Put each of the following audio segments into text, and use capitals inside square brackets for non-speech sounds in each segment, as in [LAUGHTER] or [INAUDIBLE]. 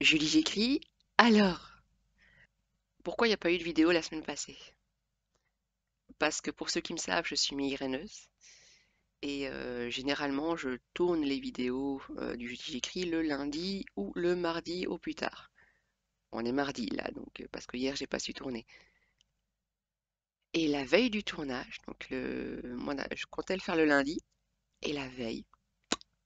Julie j'écris Alors, pourquoi il n'y a pas eu de vidéo la semaine passée Parce que pour ceux qui me savent, je suis migraineuse. Et euh, généralement, je tourne les vidéos euh, du Julie j'écris le lundi ou le mardi au plus tard. On est mardi là, donc euh, parce que hier j'ai pas su tourner. Et la veille du tournage, donc le, moi je comptais le faire le lundi, et la veille,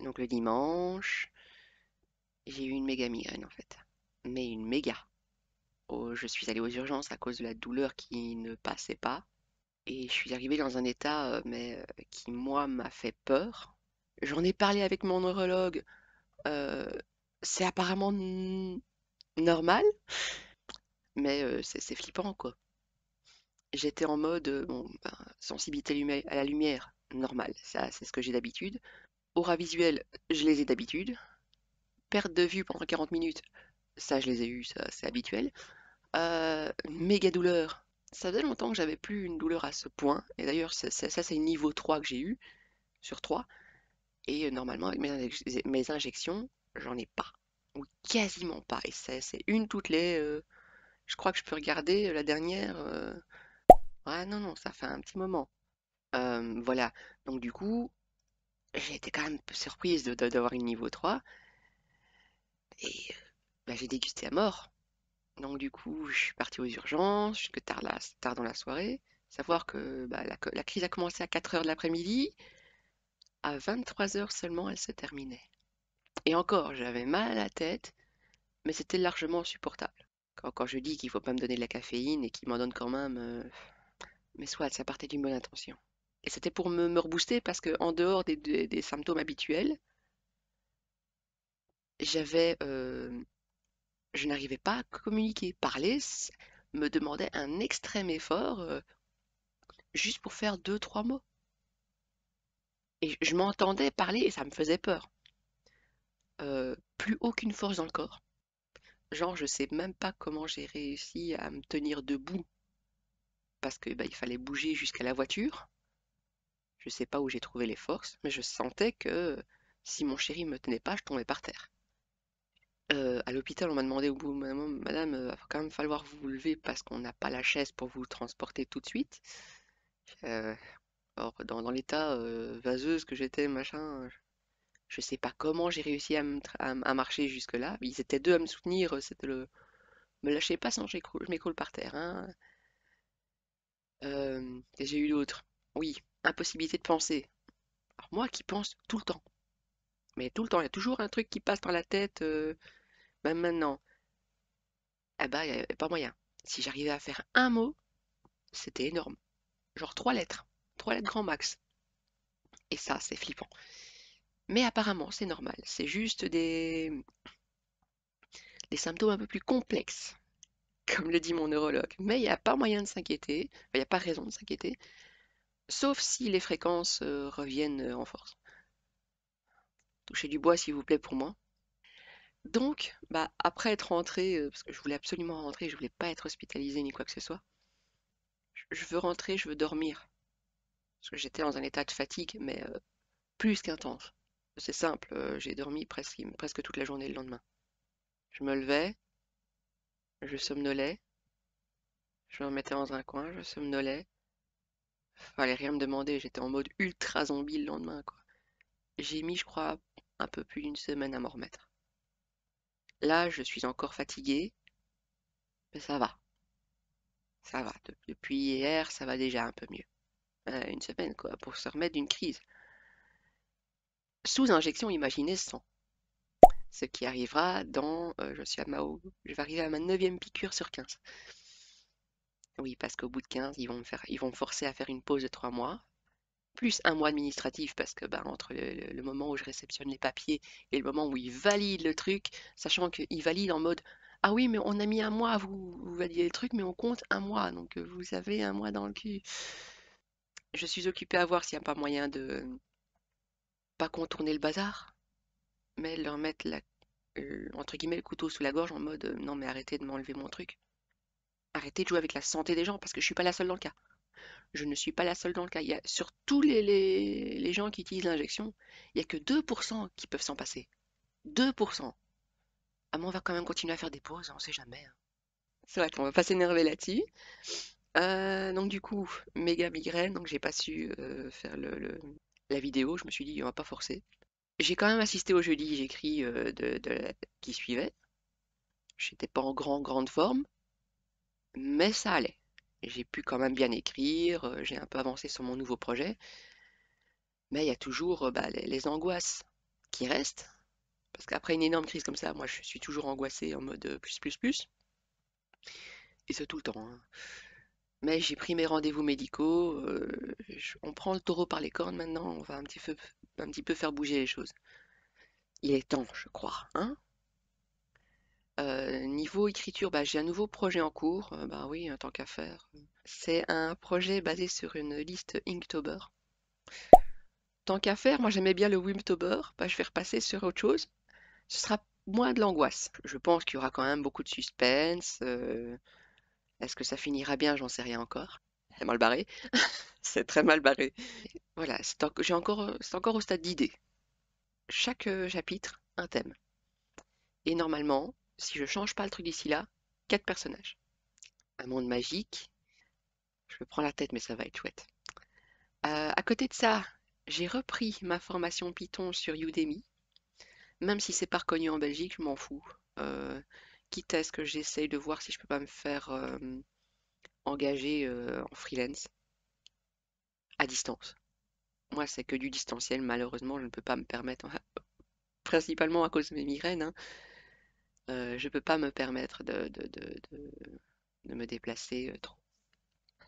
donc le dimanche, j'ai eu une méga migraine en fait. Mais une méga. Oh, je suis allée aux urgences à cause de la douleur qui ne passait pas. Et je suis arrivée dans un état euh, mais, euh, qui, moi, m'a fait peur. J'en ai parlé avec mon neurologue. Euh, c'est apparemment normal, mais c'est flippant, quoi. J'étais en mode, bon, ben, sensibilité à la lumière, normal, ça c'est ce que j'ai d'habitude. Aura visuelle, je les ai d'habitude perte de vue pendant 40 minutes, ça je les ai ça c'est habituel. Euh, méga douleur, ça faisait longtemps que j'avais plus une douleur à ce point. Et d'ailleurs, ça, c'est ça niveau 3 que j'ai eu, sur 3. Et euh, normalement, avec mes, injections, j'en ai pas. Ou quasiment pas. Et c'est une toutes les. Euh, je crois que je peux regarder la dernière. Ah non, non, ça fait un petit moment. voilà. Donc, du coup, j'ai été quand même surprise d'avoir une niveau 3. Et euh, bah, j'ai dégusté à mort. Donc du coup, je suis partie aux urgences, jusque tard, la, tard dans la soirée. Savoir que bah, la, crise a commencé à 4h de l'après-midi. À 23h seulement, elle se terminait. Et encore, j'avais mal à la tête, mais c'était largement supportable. Quand, je dis qu'il ne faut pas me donner de la caféine et qu'il m'en donne quand même, euh, mais soit, ça partait d'une bonne intention. Et c'était pour me, me rebooster parce qu'en dehors des symptômes habituels, j'avais, euh, je n'arrivais pas à communiquer. Parler me demandait un extrême effort euh, juste pour faire deux, trois mots. Et je m'entendais parler et ça me faisait peur. Euh, plus aucune force dans le corps. Genre, je sais même pas comment j'ai réussi à me tenir debout parce qu'il bah, fallait bouger jusqu'à la voiture. Je sais pas où j'ai trouvé les forces, mais je sentais que si mon chéri me tenait pas, je tombais par terre. Euh, à l'hôpital, on m'a demandé au bout «Madame, il euh, va quand même falloir vous lever parce qu'on n'a pas la chaise pour vous transporter tout de suite». Euh, or dans l'état, vaseuse que j'étais machin, je je sais pas comment j'ai réussi à marcher jusque-là. Ils étaient deux à me soutenir, c'était le «Me lâcher pas sans que je m'écroule par terre, hein. Et j'ai eu d'autres. Oui, impossibilité de penser. Alors moi qui pense tout le temps, mais tout le temps, il y a toujours un truc qui passe par la tête, même bah, maintenant, eh ah il bah, n'y avait pas moyen. Si j'arrivais à faire un mot, c'était énorme. Genre trois lettres. Trois lettres grand max. Et ça, c'est flippant. Mais apparemment, c'est normal. C'est juste des... des symptômes un peu plus complexes, comme le dit mon neurologue. Mais il n'y a pas moyen de s'inquiéter. Il n'y a pas raison de s'inquiéter. Sauf si les fréquences euh, reviennent euh, en force. Touchez du bois, s'il vous plaît, pour moi. Donc, bah, après être rentrée, euh, parce que je voulais absolument rentrer, je voulais pas être hospitalisée ni quoi que ce soit, je, veux rentrer, je veux dormir. Parce que j'étais dans un état de fatigue, mais euh, plus qu'intense. C'est simple, euh, j'ai dormi presque, presque toute la journée le lendemain. Je me levais, je somnolais, je me mettais dans un coin, je somnolais. Fallait rien me demander, j'étais en mode ultra zombie le lendemain. J'ai mis, je crois, un peu plus d'une semaine à m'en remettre. Là, je suis encore fatigué, mais ça va. Ça va. depuis hier, ça va déjà un peu mieux. Euh, une semaine, quoi, pour se remettre d'une crise. Sous injection, imaginez 100. Ce qui arrivera dans. Euh, je suis à Mao. Je vais arriver à ma 9 piqûre sur 15. Oui, parce qu'au bout de 15, ils vont, me faire, ils vont me forcer à faire une pause de 3 mois plus un mois administratif parce que ben, entre le, moment où je réceptionne les papiers et le moment où ils valident le truc, sachant qu'ils valident en mode ah oui mais on a mis un mois vous, validez le truc mais on compte un mois donc euh, vous avez un mois dans le cul. Je suis occupé à voir s'il n'y a pas moyen de pas contourner le bazar, mais leur mettre la, euh, entre guillemets le couteau sous la gorge en mode euh, non mais arrêtez de m'enlever mon truc. Arrêtez de jouer avec la santé des gens parce que je suis pas la seule dans le cas. Je ne suis pas la seule dans le cas. sur tous les, gens qui utilisent l'injection, il n'y a que 2% qui peuvent s'en passer. 2%. Ah, moi on va quand même continuer à faire des pauses, on ne sait jamais. Hein. C'est vrai va pas s'énerver là-dessus. Euh, donc du coup, méga migraine, donc j'ai pas su euh, faire la vidéo, je me suis dit on va pas forcer. J'ai quand même assisté au jeudi, j'écris euh, de, qui suivait. J'étais pas en grande forme, mais ça allait j'ai pu quand même bien écrire, euh, j'ai un peu avancé sur mon nouveau projet, mais il y a toujours euh, bah, les, angoisses qui restent, parce qu'après une énorme crise comme ça, moi je suis toujours angoissée en mode euh, plus plus plus, et c'est tout le temps. Hein. Mais j'ai pris mes rendez-vous médicaux, on prend le taureau par les cornes maintenant, on va un petit peu, un petit peu faire bouger les choses. Il est temps, je crois, hein niveau écriture, bah, j'ai un nouveau projet en cours. bah oui, tant qu'à faire. C'est un projet basé sur une liste Inktober. Tant qu'à faire, moi j'aimais bien le Wimtober. Bah, je vais repasser sur autre chose. Ce sera moins de l'angoisse. Je pense qu'il y aura quand même beaucoup de suspense. Est-ce que ça finira bien J'en sais rien encore. C'est mal barré. [LAUGHS] c'est très mal barré. Voilà, c'est encore, encore au stade d'idée. Chaque chapitre, un thème. Et normalement, si je change pas le truc d'ici là, quatre personnages. Un monde magique. Je me prends la tête, mais ça va être chouette. Euh, à côté de ça, j'ai repris ma formation Python sur Udemy. Même si c'est pas reconnu en Belgique, je m'en fous. Euh, quitte à ce que j'essaye de voir si je peux pas me faire euh, engager en freelance à distance. Moi, c'est que du distanciel. Malheureusement, je ne peux pas me permettre, [LAUGHS] principalement à cause de mes migraines, hein. Euh, je ne peux pas me permettre de, me déplacer euh, trop.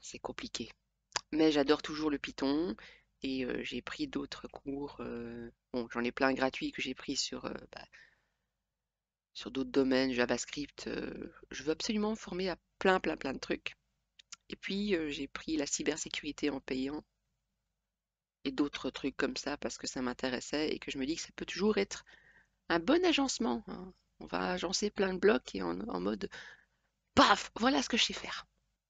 C'est compliqué. Mais j'adore toujours le Python et euh, j'ai pris d'autres cours. bon, j'en ai plein gratuits que j'ai pris sur, bah, d'autres domaines, JavaScript. je veux absolument former à plein, plein, plein de trucs. Et puis, j'ai pris la cybersécurité en payant et d'autres trucs comme ça parce que ça m'intéressait et que je me dis que ça peut toujours être un bon agencement. Hein on va agencer plein de blocs et en, mode paf, voilà ce que je sais faire.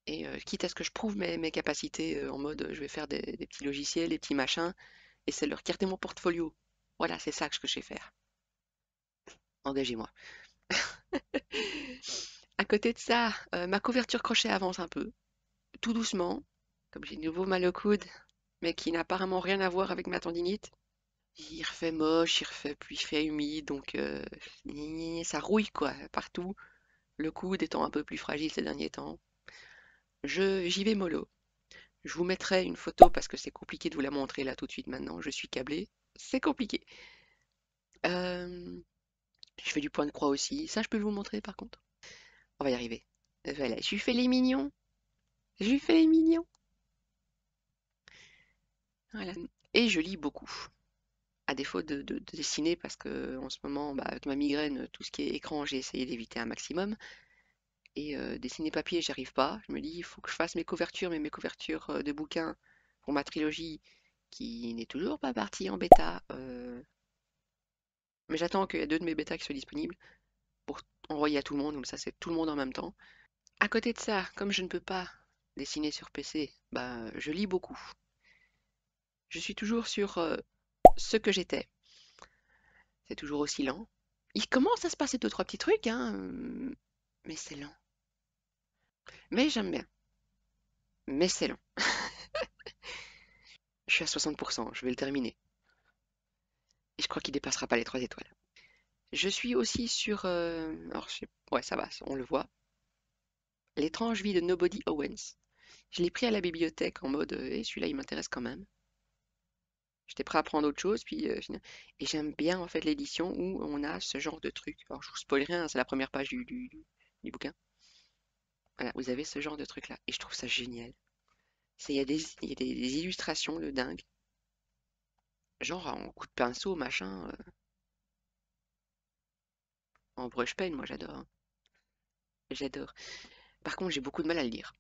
Et euh, quitte à ce que je prouve mes, capacités euh, en mode je vais faire des, petits logiciels, des petits machins, et c'est leur garder mon portfolio. Voilà, c'est ça que je sais faire. Engagez-moi. [LAUGHS] à côté de ça, euh, ma couverture crochet avance un peu, tout doucement, comme j'ai de nouveau mal au coude, mais qui n'a apparemment rien à voir avec ma tendinite. Il refait moche, il refait puis il fait humide, donc euh, ça rouille quoi, partout. Le coude étant un peu plus fragile ces derniers temps. J'y vais mollo. Je vous mettrai une photo parce que c'est compliqué de vous la montrer là tout de suite maintenant. Je suis câblé, c'est compliqué. Euh, je fais du point de croix aussi. Ça, je peux vous montrer par contre. On va y arriver. Voilà, je lui fais les mignons. Je lui fais les mignons. Voilà. Et je lis beaucoup à défaut de, dessiner, parce que en ce moment, bah, avec ma migraine, tout ce qui est écran, j'ai essayé d'éviter un maximum. Et euh, dessiner papier, j'arrive pas. Je me dis, il faut que je fasse mes couvertures, mais mes couvertures euh, de bouquins pour ma trilogie, qui n'est toujours pas partie en bêta. Euh. Mais j'attends qu'il y ait deux de mes bêtas qui soient disponibles pour envoyer à tout le monde, donc ça c'est tout le monde en même temps. À côté de ça, comme je ne peux pas dessiner sur PC, bah, je lis beaucoup. Je suis toujours sur ce que j'étais. C'est toujours aussi lent. Il commence à se passer deux, trois petits trucs, hein, mais c'est lent. Mais j'aime bien. Mais c'est lent. [LAUGHS] je suis à 60%, je vais le terminer. Et je crois qu'il dépassera pas les trois étoiles. Je suis aussi sur. Euh, ouais, ça va, on le voit. L'étrange vie de Nobody Owens. Je l'ai pris à la bibliothèque en mode. Et euh, eh, celui-là, il m'intéresse quand même j'étais prêt à prendre autre chose. Puis, et j'aime bien en fait l'édition où on a ce genre de truc. Alors je vous spoil rien, hein, c'est la première page du, bouquin. Voilà, vous avez ce genre de truc là. Et je trouve ça génial. Il y a, des, illustrations de dingue. Genre en coup de pinceau, machin. Euh. En brush pen, moi j'adore. Hein. J'adore. Par contre, j'ai beaucoup de mal à le lire.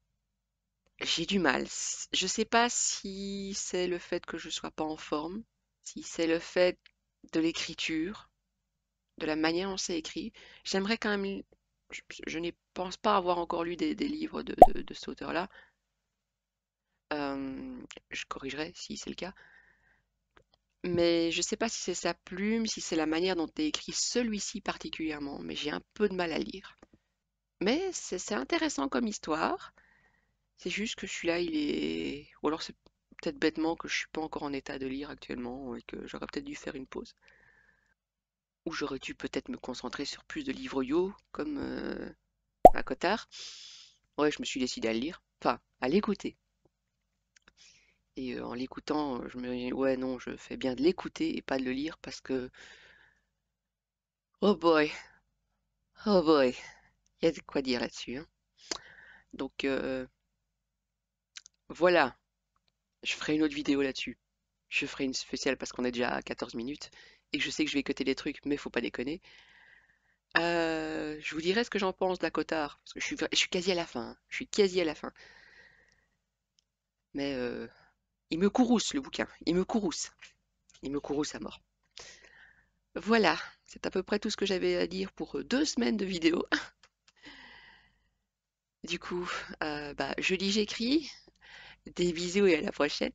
J'ai du mal. Je ne sais pas si c'est le fait que je sois pas en forme, si c'est le fait de l'écriture, de la manière dont c'est écrit. J'aimerais quand même. Je, ne pense pas avoir encore lu des, livres de, cet auteur-là. je corrigerai si c'est le cas. Mais je sais pas si c'est sa plume, si c'est la manière dont est écrit celui-ci particulièrement, mais j'ai un peu de mal à lire. Mais c'est intéressant comme histoire. C'est juste que celui-là, il est. Ou alors c'est peut-être bêtement que je suis pas encore en état de lire actuellement et que j'aurais peut-être dû faire une pause. Ou j'aurais dû peut-être me concentrer sur plus de livres yo, comme à euh, Cotard. Ouais, je me suis décidé à le lire. Enfin, à l'écouter. Et euh, en l'écoutant, je me dis, ouais, non, je fais bien de l'écouter et pas de le lire parce que. Oh boy! Oh boy! Il y a de quoi dire là-dessus. Hein. Donc, euh, voilà. Je ferai une autre vidéo là-dessus. Je ferai une spéciale parce qu'on est déjà à 14 minutes et que je sais que je vais coter des trucs, mais faut pas déconner. Euh, je vous dirai ce que j'en pense de la Cotard, parce que je suis, quasi à la fin. Hein. Je suis quasi à la fin. Mais euh, il me courrousse le bouquin. Il me courrousse. Il me courrouce à mort. Voilà, c'est à peu près tout ce que j'avais à dire pour euh, deux semaines de vidéo. [LAUGHS] Du coup, bah, je lis, j'écris. Des bisous et à la prochaine.